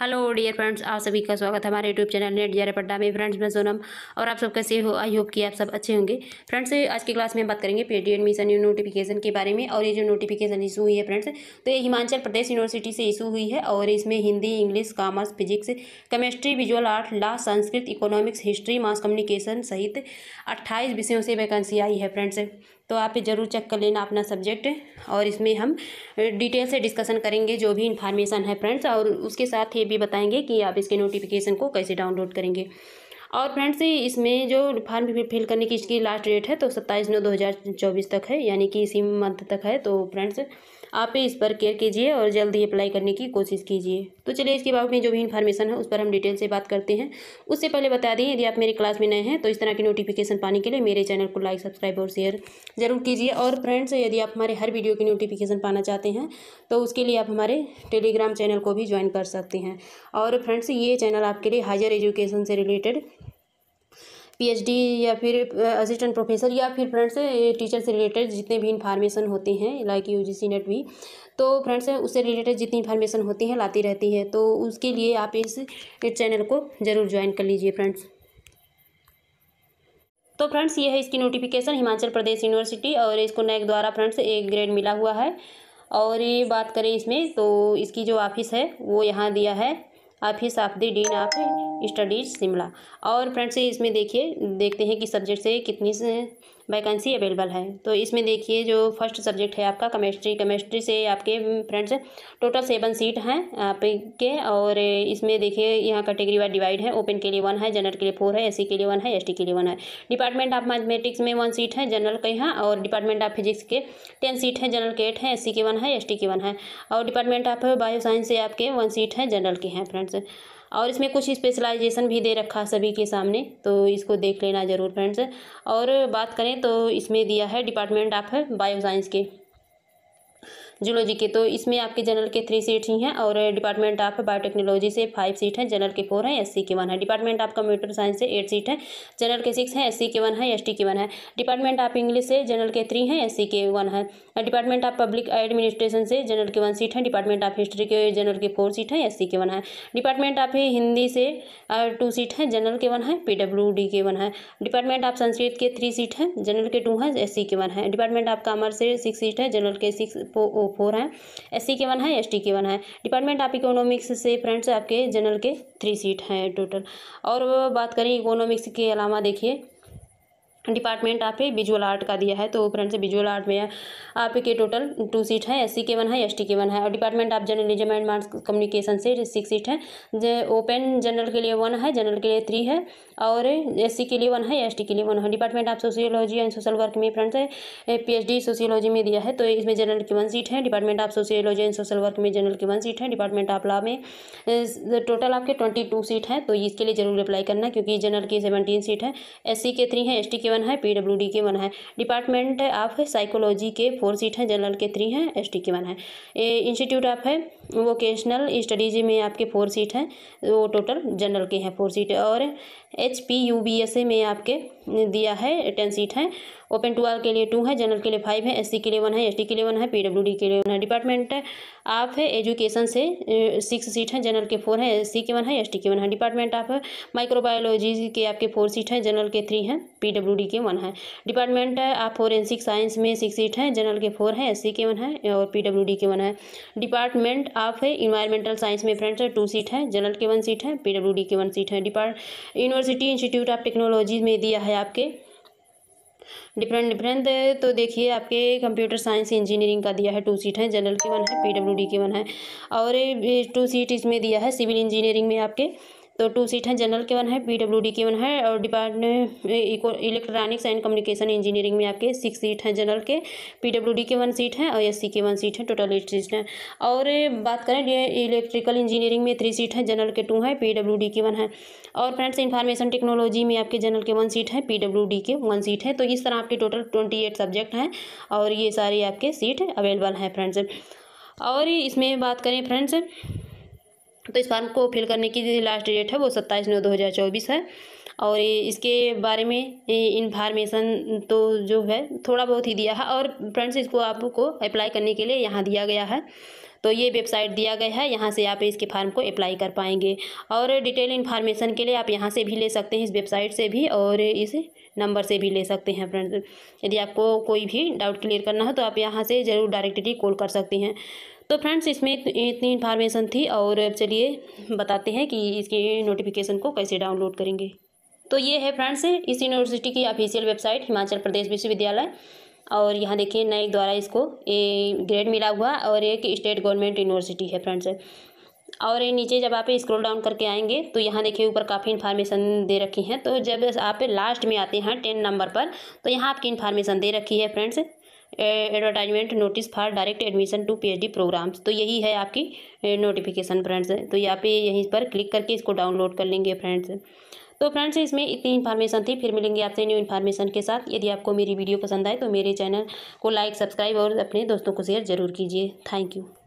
hello dear friends आप सभी का स्वागत है हमारे यूट्यूब चैनल नेट जरा पड्डा में फ्रेंड्स मैं सोनम और आप सब कैसे हो आई होप कि आप सब अच्छे होंगे फ्रेंड्स आज की क्लास में हम बात करेंगे टी एडमिशन नोटिफिकेशन के बारे में और ये जो नोटिफिकेशन इशू हुई है फ्रेंड्स तो ये हिमाचल प्रदेश यूनिवर्सिटी से इशू हुई है और इसमें Hindi English commerce physics chemistry visual art law Sanskrit economics history mass communication सहित अट्ठाईस विषयों से वैकेंसी आई है फ्रेंड्स तो आप ज़रूर चेक कर लेना अपना सब्जेक्ट और इसमें हम डिटेल से डिस्कशन करेंगे जो भी इन्फॉर्मेशन है फ्रेंड्स और उसके साथ ही भी बताएंगे कि आप इसके नोटिफिकेशन को कैसे डाउनलोड करेंगे और फ्रेंड्स इसमें जो फॉर्म फिल करने की इसकी लास्ट डेट है तो सत्ताईस नौ दो हज़ार चौबीस तक है यानी कि इसी मंथ तक है तो फ्रेंड्स आप इस पर केयर कीजिए और जल्दी अप्लाई करने की कोशिश कीजिए तो चलिए इसके बारे में जो भी इन्फॉर्मेशन है उस पर हम डिटेल से बात करते हैं उससे पहले बता दें यदि आप मेरे क्लास में नए हैं तो इस तरह की नोटिफिकेशन पाने के लिए मेरे चैनल को लाइक सब्सक्राइब और शेयर जरूर कीजिए और फ्रेंड्स यदि आप हमारे हर वीडियो की नोटिफिकेशन पाना चाहते हैं तो उसके लिए आप हमारे टेलीग्राम चैनल को भी ज्वाइन कर सकते हैं और फ्रेंड्स ये चैनल आपके लिए हायर एजुकेशन से रिलेटेड पीएचडी या फिर असिस्टेंट प्रोफेसर या फिर फ्रेंड्स टीचर से रिलेटेड जितने भी इन्फॉर्मेशन होते हैं लाइक यू जी नेट भी तो फ्रेंड्स उससे रिलेटेड जितनी इन्फॉर्मेशन होती है लाती रहती है तो उसके लिए आप इस चैनल को ज़रूर ज्वाइन कर लीजिए फ्रेंड्स तो फ्रेंड्स ये है इसकी नोटिफिकेशन हिमाचल प्रदेश यूनिवर्सिटी और इसको नैक द्वारा फ्रेंड्स एक ग्रेड मिला हुआ है और ये बात करें इसमें तो इसकी जो ऑफिस है वो यहाँ दिया है office of the dean of studies Shimla और फ्रेंड्स इसमें देखिए देखते हैं कि सब्जेक्ट से कितनी वैकेंसी अवेलेबल है तो इसमें देखिए जो फर्स्ट सब्जेक्ट है आपका केमिस्ट्री केमिस्ट्री से आपके फ्रेंड्स टोटल सेवन सीट हैं आपके और इसमें देखिए यहाँ कैटेगरी वाइज डिवाइड है ओपन के लिए वन है जनरल के लिए फोर है एस के लिए वन है एस के लिए वन है डिपार्टमेंट ऑफ मैथमेटिक्स में वन सीट है जनरल के यहाँ और डिपार्टमेंट ऑफ फिजिक्स के टेन सीट है जनरल के एट है एस के वन है एस के वन है और डिपार्टमेंट ऑफ बायो साइंस से आपके वन सीट है जनरल के हैं फ्रेंड्स और इसमें कुछ स्पेशलाइजेशन भी दे रखा है सभी के सामने तो इसको देख लेना ज़रूर फ्रेंड्स और बात करें तो इसमें दिया है डिपार्टमेंट ऑफ बायो साइंस के जूलॉजी के तो इसमें आपके जनरल के थ्री सीट ही हैं और डिपार्टमेंट ऑफ बायोटेक्नोलॉजी से फाइव सीट है जनरल के फोर हैं एस के वन है डिपार्टमेंट ऑफ कंप्यूटर साइंस से एट सीट है जनरल के सिक्स हैं एस के वन है एस के वन है डिपार्टमेंट ऑफ इंग्लिश से जनरल uh, के थ्री हैं एस के वन है डिपार्टमेंट ऑफ पब्लिक एडमिनिस्ट्रेशन से जनरल के वन सीट है डिपार्टमेंट ऑफ हिस्ट्री के जनरल के फोर सीट है एस के वन है डिपार्टमेंट ऑफ हिंदी से टू सीट है जनरल के वन है पी के वन है डिपार्टमेंट ऑफ संस्कृत के थ्री सीट है जनरल के टू है एस के वन है डिपार्टमेंट ऑफ कॉमर्स से सिक्स सीट है जनरल के सिक्स फोर हैं एस के वन है एस के वन है डिपार्टमेंट आप इकोनॉमिक्स से फ्रेंड्स आपके जनरल के थ्री सीट हैं टोटल और बात करें इकोनॉमिक्स के अलावा देखिए डिपार्टमेंट आप विजुअल आर्ट का दिया है तो फ्रेंड्स विजुअल आर्ट में आपके टोटल टू सीट है एस सी के वन है एस टी के वन है और department of journalism and mass communication से सिक्स सीट है ओपन जनरल के लिए वन है जनरल के लिए थ्री है और एस सी के लिए वन है एस टी के लिए वन है department of sociology and social work में friends P H D sociology में दिया है तो इसमें जनरल की वन सीट है department of sociology and social work में जनरल की वन सीट है डिपार्टमेंट ऑफ लॉ में टोटल आपके ट्वेंटी टू सीट है तो इसके लिए जरूर अप्लाई करना क्योंकि जनरल की सेवनटीन सीट है एस सी के थ्री है एस टी के वन है डी के वन है डिपार्टमेंट ऑफ साइकोलॉजी के फोर सीट हैं जनरल के थ्री हैं टी के वन है इंस्टीट्यूट ऑफ है वोकेशनल स्टडीज में आपके फोर सीट हैं वो टोटल जनरल के हैं फोर सीट और H P U B S A में आपके दिया है टेन सीट हैं ओपन ट्वेल्व के लिए टू है जनरल के लिए फाइव है सी के लिए वन है एसटी के लिए वन है पीडब्ल्यूडी के लिए वन है डिपार्टमेंट ऑफ एजुकेशन से सिक्स सीट हैं जनरल के फोर है सी के वन है एस के वन है डिपार्टमेंट ऑफ माइक्रोबायोलॉजी के आपके फोर सीट हैं जनरल के थ्री हैं पीडब्ल्यूडी थ्री के वन है डिपार्टमेंट है आप फोरेंसिक साइंस में सिक्स सीट हैं जनरल के फोर हैं एस के वन है और पी डब्ल्यू डी के वन है डिपार्टमेंट आप है इन्वायरमेंटल साइंस में फ्रेंड्स टू सीट है जनरल के वन सीट है पी डब्ल्यू डी के वन सीट है depart university institute of technology में दिया है आपके डिफरेंट डिफरेंट तो देखिए आपके कंप्यूटर साइंस इंजीनियरिंग का दिया है टू सीट है जनरल के वन है पी डब्ल्यू डी के वन है और टू सीट इसमें दिया है सिविल इंजीनियरिंग में आपके तो टू सीट हैं जनरल के वन है पीडब्ल्यूडी के वन है और department electronics and communication engineering में आपके सिक्स सीट हैं जनरल के पीडब्ल्यूडी के वन सीट हैं और एससी के वन सीट हैं टोटल एट सीट हैं और बात करें इलेक्ट्रिकल इंजीनियरिंग में थ्री सीट हैं जनरल के टू हैं डी के वन है और फ्रेंड्स इन्फॉर्मेशन टेक्नोलॉजी में आपके जनरल के वन सीट है डी के वन सीट है तो इस तरह आपके टोटल ट्वेंटी एट सब्जेक्ट हैं और ये सारी आपके सीट अवेलेबल हैं फ्रेंड्स और इसमें बात करें फ्रेंड्स तो इस फॉर्म को फिल करने की लास्ट डेट है वो सत्ताईस नौ दो हज़ार चौबीस है और इसके बारे में इन्फॉर्मेशन तो जो है थोड़ा बहुत ही दिया है और फ्रेंड्स इसको आपको अप्लाई करने के लिए यहाँ दिया गया है तो ये वेबसाइट दिया गया है यहाँ से आप इसके फार्म को अप्लाई कर पाएंगे और डिटेल इन्फॉर्मेशन के लिए आप यहाँ से भी ले सकते हैं इस वेबसाइट से भी और इस नंबर से भी ले सकते हैं फ्रेंड्स यदि आपको कोई भी डाउट क्लियर करना हो तो आप यहाँ से ज़रूर डायरेक्टली कॉल कर सकते हैं तो फ्रेंड्स इसमें इतनी इन्फॉर्मेशन थी और चलिए बताते हैं कि इसके नोटिफिकेशन को कैसे डाउनलोड करेंगे तो ये है फ्रेंड्स इस यूनिवर्सिटी की ऑफिशियल वेबसाइट हिमाचल प्रदेश विश्वविद्यालय और यहाँ देखिए नए द्वारा इसको ए ग्रेड मिला हुआ और एक स्टेट गवर्नमेंट यूनिवर्सिटी है फ्रेंड्स और ये नीचे जब आप स्क्रॉल डाउन करके आएंगे तो यहाँ देखिए ऊपर काफ़ी इन्फॉर्मेशन दे रखी है तो जब आप लास्ट में आते हैं टेन नंबर पर तो यहाँ आपकी इन्फॉर्मेशन दे रखी है friends advertisement notice for direct admission to PhD programmes तो यही है आपकी नोटिफिकेशन फ्रेंड्स तो यहाँ पे यहीं पर क्लिक करके इसको डाउनलोड कर लेंगे फ्रेंड्स तो फ्रेंड्स इसमें इतनी इन्फॉर्मेशन थी फिर मिलेंगे आपसे न्यू इन्फॉर्मेशन के साथ यदि आपको मेरी वीडियो पसंद आए तो मेरे चैनल को लाइक सब्सक्राइब और अपने दोस्तों को शेयर जरूर कीजिए थैंक यू